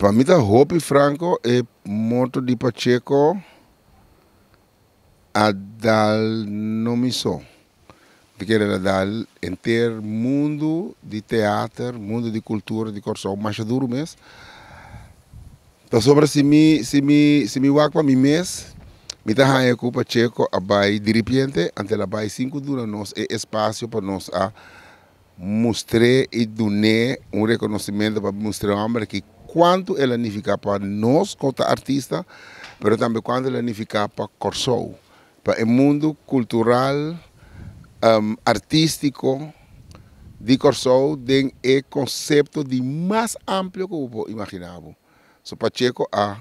Para mim, da roupa Franco é morto de Pacheco a dar nome só. Porque ele dá inteiro mundo de teatro, mundo de cultura, de corção, mais duro mesmo. Então, sobre se me, se me, se me wak para mim mesmo, me dá a culpa checo a bai de repente, ante a bai cinco dura nós é espaço para nós a mostrar e donar um reconhecimento para mostrar a homem que quanto ela significa para nós, como artista, mas também quanto ela significa para Corso, para é o mundo cultural, um, artístico de Corso tem o é conceito de mais amplo que eu imaginava. So, Pacheco a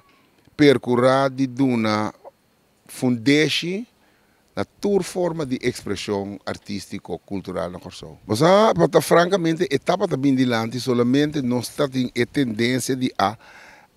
percurar de Duna, fundeira forma de expressão artística ou cultural na Corção. Mas, ah, mas francamente, a etapa também de lante somente nós temos a tendência de a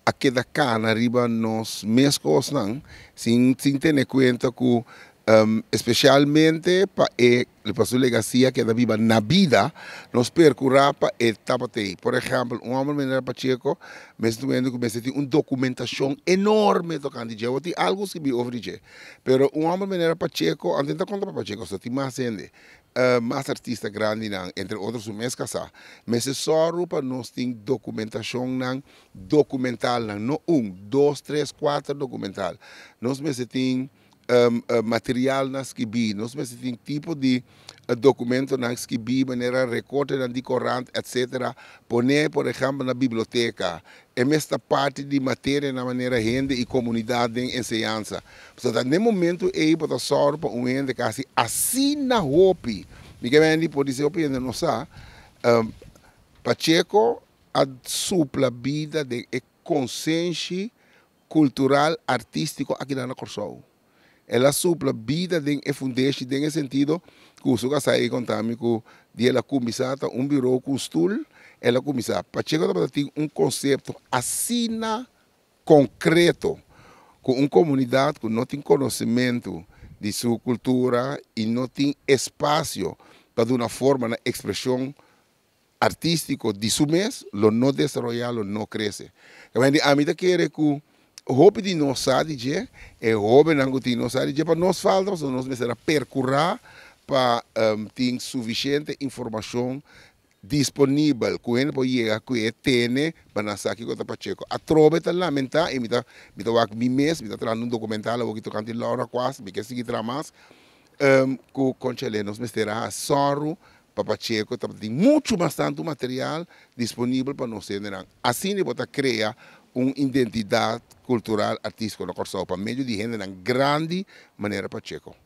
a cada cana riba nós mescos não, sem, sem ter em conta que Em, especialmente para eh, el pastor Legacía que da viva la vida, nos percurra para el ahí Por ejemplo, un hombre menor Pacheco, me viendo que me sentí una documentación enorme tocando tengo algo que me ofrece. Pero un hombre manera Pacheco, antes de contar para Pacheco, se más gente, eh, más artista grandes, entre otros, un mes casa, me se para nos tener documentación documental, no un, dos, tres, cuatro documental. Nos me Eh, material na skibi, se tem tipo de eh, documento na skibi, maneira recorte na decorante, etc. Pone, por exemplo, na biblioteca. É esta parte de matéria na maneira rende e comunidade em ensinança. Então, nesse momento, é para a para um ende que assina roupa. Miguel Mendes pode dizer, opinião, não sabe. Pacheco, a supla vida de consciência cultural, artístico aqui na Corsou ela supla vida den e fundeste den sentido que su casa e contami que di ela comisata um biro ku stul ela comisa para chegar para ter um conceito assina concreto com uma comunidade que não tem conhecimento de sua cultura e não tem espaço para de uma forma na expressão artística de sua mês, lo não desenvolve lo não cresce. Também a medida que hoop di no sadi je e não nango ti no sadi je pa nos falta so nos mesera percurrar pa um, ehm, ter suficiente informação disponível pode kuen po para kue aqui banasaki kota pacheco a trobe tal lamenta e mita mita wak mi mes mita tran um documental o kito kanti laura quas mi que sigi tramas um, ehm, ku conchelenos mestera soru Papacheco tá, tem muito bastante material disponível para nós terem. Assim, ele pode criar uma identidade culturale, artistico della Corsa Opa, meglio di in grandi maniera Pacheco.